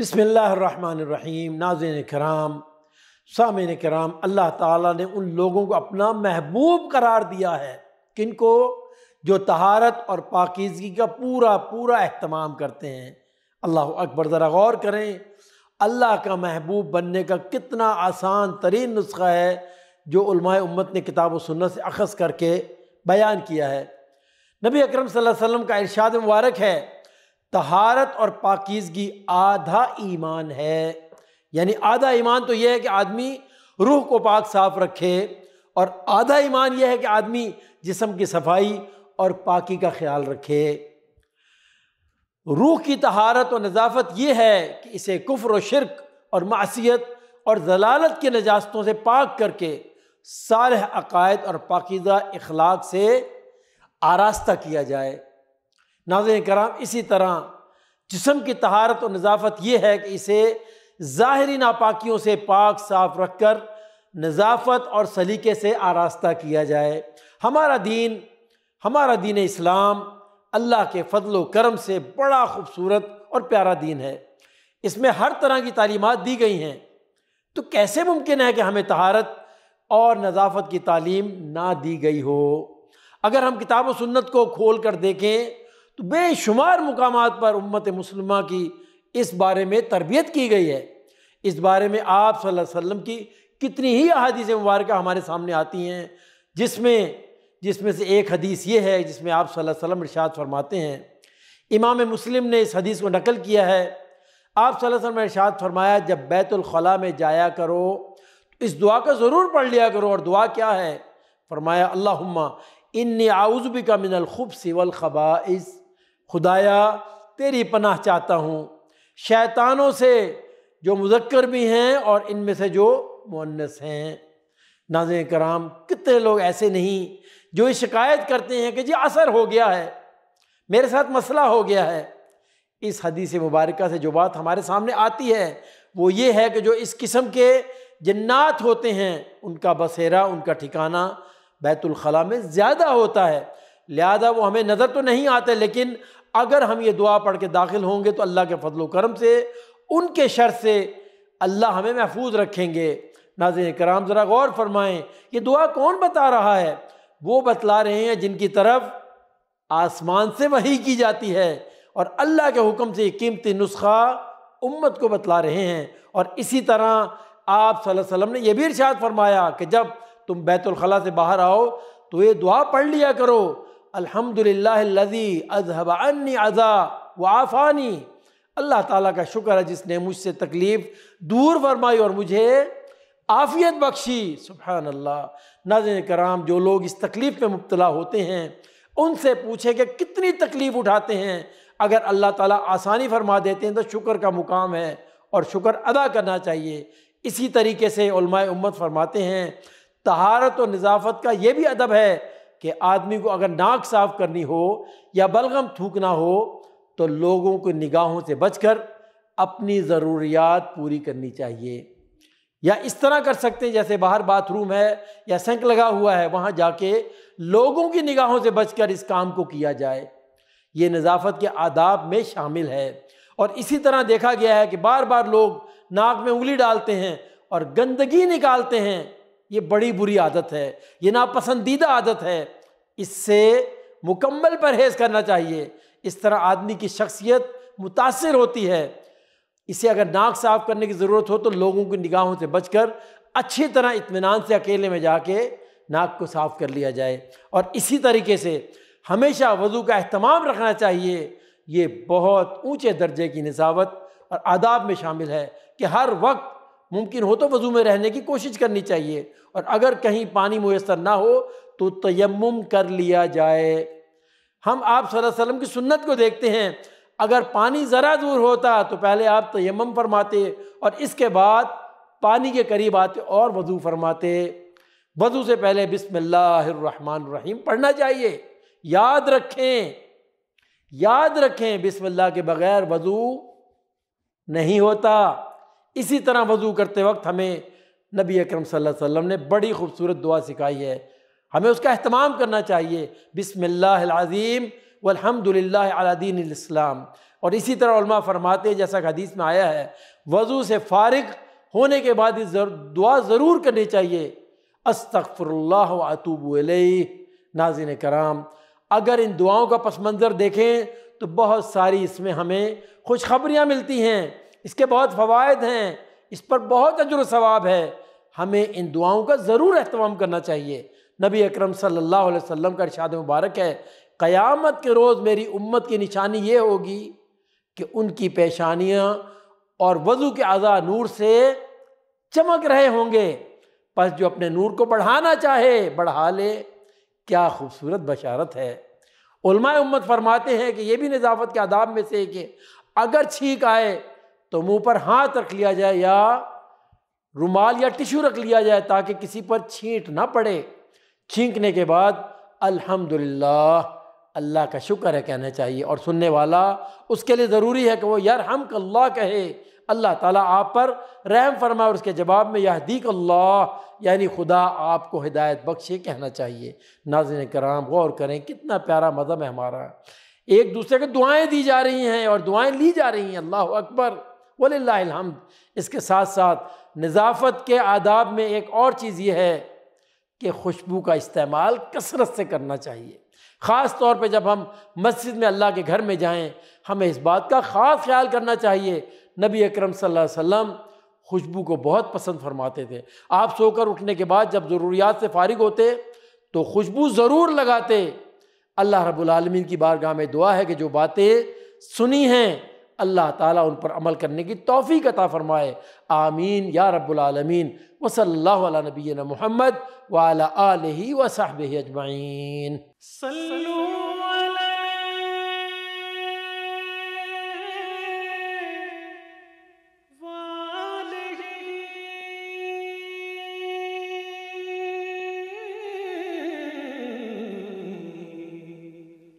बसमीम नाजिन कराम सामिन कराम अल्लाह ताला ने उन लोगों को अपना महबूब करार दिया है किन को जो तहारत और पाकिजगी का पूरा पूरा अहतमाम करते हैं अल्लाह अकबर ज़रा गौर करें अल्लाह का महबूब बनने का कितना आसान तरीन नुस्खा है जो उम्मत ने किताब सुन्नत से अखज़ करके बयान किया है नबी अकरम सल्लल्लाहु अलैहि वसल्लम का इरशाद मुबारक है तहारत और पाकिजगी आधा ईमान है यानी आधा ईमान तो यह है कि आदमी रूह को पाक साफ रखे और आधा ईमान यह है कि आदमी जिसम की सफाई और पाकी का ख्याल रखे रूह की तहारत और नज़ाफत यह है कि इसे कुफ्र और शिरक और मासीत और जलालत के नजास्तों से पाक करके सारे अकायद और पाकिज़ा इखलाक से आरास्ता किया जाए नाजन कराम इसी तरह जिसम की तहारत और नज़ाफत यह है कि इसे ज़ाहरी नापाकियों से पाक साफ रख कर नज़ाफत और सलीके से आरास्ता किया जाए हमारा दीन हमारा दीन इस्लाम अल्लाह के फजल करम से बड़ा खूबसूरत और प्यारा दीन है इसमें हर तरह की तालीमत दी गई हैं तो कैसे मुमकिन है कि हमें तहारत और नज़ाफत की तालीम ना दी गई हो अगर हम किताब व सुन्नत को खोल कर देखें तो बेशुमार मकाम पर उम्मत मुसलमा की इस बारे में तरबियत की गई है इस बारे में आप सल्लल्लाहु अलैहि वसल्लम की कितनी ही अहादीस मुबारक हमारे सामने आती हैं जिसमें जिसमें से एक हदीस ये है जिसमें आप सल्लल्लाहु अलैहि वसल्लम इरशाद फरमाते हैं इमाम मुस्लिम ने इस हदीस को नकल किया है आप सल्लल्लाहु अलैहि वसल्लम इरशाद फरमाया जब बैतुलखला में जाया करो तो इस दुआ का ज़रूर पढ़ लिया करो और दुआ क्या है फरमाया अल्लाह इन आउज़बी का मिनल खुब सिवल खबाइस खुदाया तेरी पनाह चाहता हूँ शैतानों से जो मुजक्र भी हैं और इनमें से जो मुनस हैं नाज कराम कितने लोग ऐसे नहीं जो ये शिकायत करते हैं कि जी असर हो गया है मेरे साथ मसला हो गया है इस हदीस मुबारक से जो बात हमारे सामने आती है वो ये है कि जो इस किस्म के जन्नात होते हैं उनका बसेरा उनका ठिकाना बैतुलखला में ज़्यादा होता है लिहाजा वो हमें नज़र तो नहीं आते लेकिन अगर हम ये दुआ पढ़ के दाखिल होंगे तो अल्लाह के फजल करम से उनके शर से अल्लाह हमें महफूज रखेंगे नाजिन कराम ज़रा गौर फरमाएँ ये दुआ कौन बता रहा है वो बतला रहे हैं जिनकी तरफ आसमान से वही की जाती है और अल्लाह के हुक्म से कीमती नुस्खा उम्मत को बतला रहे हैं और इसी तरह आप वसल्लम ने यह भी इर्शाद फरमाया कि जब तुम बैतुलखला से बाहर आओ तो ये दुआ पढ़ लिया करो अल्हम्दुलिल्लाहिल्लज़ी अजहब अन्नी अज़ा आफ़ानी अल्लाह ताली का शुक्र है जिसने मुझसे तकलीफ़ दूर फरमाई और मुझे आफ़ियत बख्शी सुबह अल्लाह नज कराम जो लोग इस तकलीफ़ में मुबतला होते हैं उनसे पूछें कि कितनी तकलीफ़ उठाते हैं अगर अल्लाह ताला आसानी फरमा देते हैं तो शुक्र का मुकाम है और शुक्र अदा करना चाहिए इसी तरीके से उम्मत फरमाते हैं तहारत और नज़ाफ़त का ये भी अदब है कि आदमी को अगर नाक साफ करनी हो या बलगम थूकना हो तो लोगों को निगाहों से बच कर अपनी ज़रूरियात पूरी करनी चाहिए या इस तरह कर सकते हैं जैसे बाहर बाथरूम है या सेंक लगा हुआ है वहाँ जाके लोगों की निगाहों से बचकर इस काम को किया जाए ये नज़ाफत के आदाब में शामिल है और इसी तरह देखा गया है कि बार बार लोग नाक में उंगली डालते हैं और गंदगी निकालते हैं ये बड़ी बुरी आदत है ये नापसंदीदा आदत है इससे मुकम्मल परहेज करना चाहिए इस तरह आदमी की शख्सियत मुतासर होती है इसे अगर नाक साफ करने की ज़रूरत हो तो लोगों की निगाहों से बच कर अच्छी तरह इतमान से अकेले में जा जाके नाक को साफ कर लिया जाए और इसी तरीके से हमेशा वज़ू का अहतमाम रखना चाहिए ये बहुत ऊँचे दर्जे की नज़ावत और आदाब में शामिल है कि हर वक्त मुमकिन हो तो वज़ू में रहने की कोशिश करनी चाहिए और अगर कहीं पानी मुयसर ना हो तो तयम कर लिया जाए हम आप वसल्लम की सुन्नत को देखते हैं अगर पानी ज़रा दूर होता तो पहले आप तयम फरमाते और इसके बाद पानी के करीब आते और वज़ू फरमाते वज़ू से पहले बिसमीम पढ़ना चाहिए याद रखें याद रखें बिसमिल्ला के बगैर वज़ू नहीं होता इसी तरह वज़ू करते वक्त हमें नबी अकरम सल्लल्लाहु अलैहि वसल्लम ने बड़ी खूबसूरत दुआ सिखाई है हमें उसका अहतमाम करना चाहिए बिसमीम वलहमदिल्लादीन इस्लाम और इसी तरह फरमाते हैं जैसा हदीस में आया है वज़ू से फारग होने के बाद इस दुआ ज़रूर करनी चाहिए अस्तफ़रल्ला अतूब नाजिन कराम अगर इन दुआओं का पस मंज़र देखें तो बहुत सारी इसमें हमें खुशखबरियाँ मिलती हैं इसके बहुत फ़वाद हैं इस पर बहुत अजर सवाब है हमें इन दुआओं का ज़रूर अहतमाम करना चाहिए नबी अक्रम सल्लल्लाहु अलैहि का इरशाद मुबारक है क़यामत के रोज़ मेरी उम्मत की निशानी ये होगी कि उनकी पेशानियाँ और वज़ू के अज़ा नूर से चमक रहे होंगे बस जो अपने नूर को बढ़ाना चाहे बढ़ा ले क्या खूबसूरत बशारत है उलमा उम्मत फरमाते हैं कि यह भी नज़ाफत के आदाब में से कि अगर छींक आए तो मुंह पर हाथ रख लिया जाए या रुमाल या टिश्यू रख लिया जाए ताकि किसी पर छींट ना पड़े छींकने के बाद अल्हम्दुलिल्लाह अल्लाह का शुक्र है कहना चाहिए और सुनने वाला उसके लिए ज़रूरी है कि वो यार हम कल्ला कहे अल्लाह ताला आप पर रहम फरमाए और उसके जवाब में यह यहदीक अल्लाह यानी खुदा आपको हिदायत बख्शे कहना चाहिए नाजिन कराम गौर करें कितना प्यारा मज़हब है हमारा एक दूसरे को दुआएँ दी जा रही हैं और दुआएँ ली जा रही हैं अल्लाह अकबर वल्लाम इसके साथ साथ नज़ाफत के आदाब में एक और चीज़ ये है कि खुशबू का इस्तेमाल कसरत से करना चाहिए ख़ास तौर पर जब हम मस्जिद में अल्लाह के घर में जाएँ हमें इस बात का ख़ास ख्याल करना चाहिए नबी अकरम सल्लल्लाहु खुशबू को बहुत पसंद फरमाते थे आप सोकर उठने के बाद जब ज़रूरियात से फारिग होते तो खुशबू ज़रूर लगाते अल्लाह रब्बुल रबालमीन की बारगाह में दुआ है कि जो बातें सुनी हैं अल्लाह ताला उन पर अमल करने की तोफ़ी अता फ़रमाए आमीन या रब्लमीन वसल्ला नबीन महमद वाल आल वसाहब अजमाइन